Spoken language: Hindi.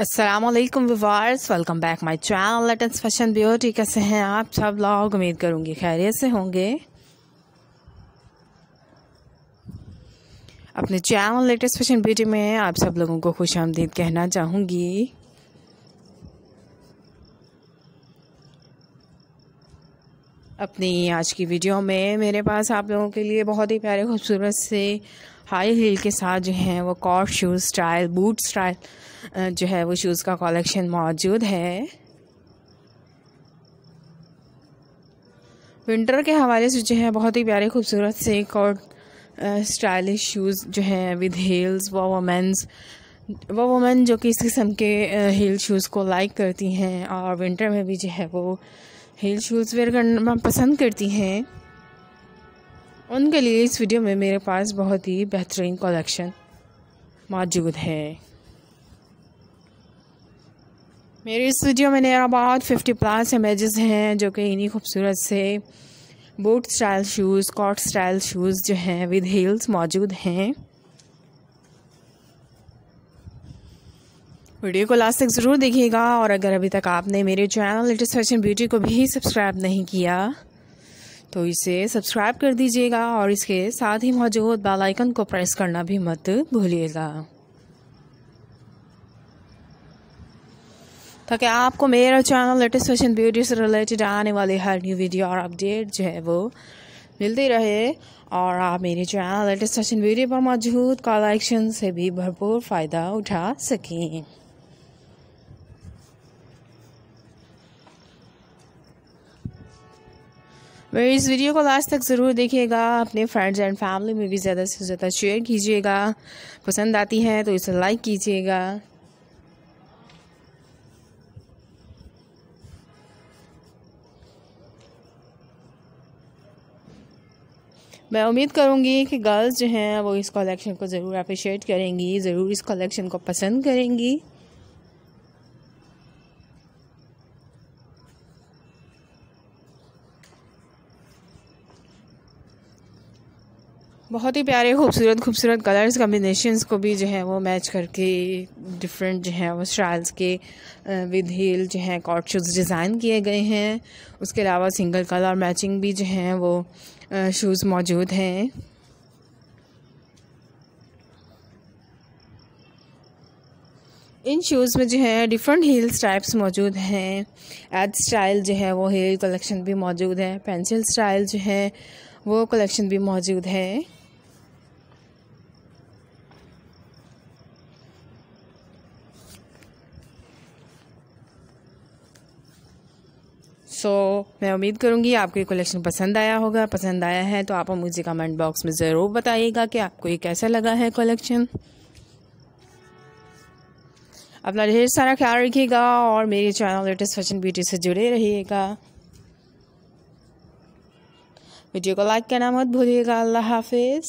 Aslam viewers welcome back my channel latest fashion beauty कैसे हैं आप सब लोग उम्मीद करूंगी खैरियत से होंगे अपने चैनल लेटेस्ट फैशन ब्यूटी में आप सब लोगों को खुश आमदीद कहना चाहूँगी अपनी आज की वीडियो में मेरे पास आप लोगों के लिए बहुत ही प्यारे खूबसूरत से हाई हील के साथ जो हैं वो court shoes style boot style जो है वो शूज़ का कलेक्शन मौजूद है विंटर के हवाले से जो है बहुत ही प्यारे खूबसूरत से कॉट स्टाइलिश शूज़ जो हैं विद हील्स व वमेंस वो वुमेन जो कि इस किस्म के हील शूज़ को लाइक करती हैं और विंटर में भी जो है वो हील शूज़ वेयर करना पसंद करती हैं उनके लिए इस वीडियो में मेरे पास बहुत ही बेहतरीन कलेक्शन मौजूद है मेरे इस वीडियो में नया बहुत फिफ्टी प्लस इमेजेस हैं जो कि इन्हीं खूबसूरत से boot style shoes court style shoes जो हैं विद हील्स मौजूद हैं वीडियो को लास्ट तक ज़रूर देखिएगा और अगर अभी तक आपने मेरे चैनल लेटेस्ट फैशन ब्यूटी को भी सब्सक्राइब नहीं किया तो इसे सब्सक्राइब कर दीजिएगा और इसके साथ ही मौजूद बेल आइकन को प्रेस करना भी मत भूलिएगा ताकि आपको मेरा चैनल लेटेस्ट फैशन ब्यूटी से रिलेटेड आने वाली हर न्यू वीडियो और अपडेट जो है वो मिलती रहे और आप मेरे चैनल लेटेस्ट फैशन ब्यूटी पर मौजूद कलेक्शन से भी भरपूर फ़ायदा उठा सकें मेरे इस वीडियो को लास्ट तक ज़रूर देखिएगा अपने फ्रेंड्स एंड फैमिली में भी ज़्यादा से ज़्यादा शेयर कीजिएगा पसंद आती है तो इसे लाइक कीजिएगा मैं उम्मीद करूंगी कि गर्ल्स जो हैं वो इस कलेक्शन को ज़रूर अप्रिशिएट करेंगी ज़रूर इस कलेक्शन को पसंद करेंगी बहुत ही प्यारे खूबसूरत खूबसूरत कलर्स कम्बिनेशंस को भी जो है वो मैच करके डिफरेंट जो है वो स्टाइल्स के विद हील जो है कॉट शूज़ डिज़ाइन किए गए हैं उसके अलावा सिंगल कलर मैचिंग भी जो है वो शूज़ मौजूद हैं इन शूज़ में जो है डिफरेंट हील्स टाइप्स मौजूद हैं एड स्टाइल जो है वो हील कलेक्शन भी मौजूद है पेंसिल स्टाइल जो है वो कलेक्शन भी मौजूद है सो so, मैं उम्मीद करूंगी आपको ये कलेक्शन पसंद आया होगा पसंद आया है तो आप मुझे कमेंट बॉक्स में ज़रूर बताइएगा कि आपको ये कैसा लगा है कलेक्शन अपना ढेर सारा ख्याल रखिएगा और मेरे चैनल लेटेस्ट फैशन ब्यूटी से जुड़े रहिएगा वीडियो को लाइक करना मत भूलिएगा अल्लाह हाफिज़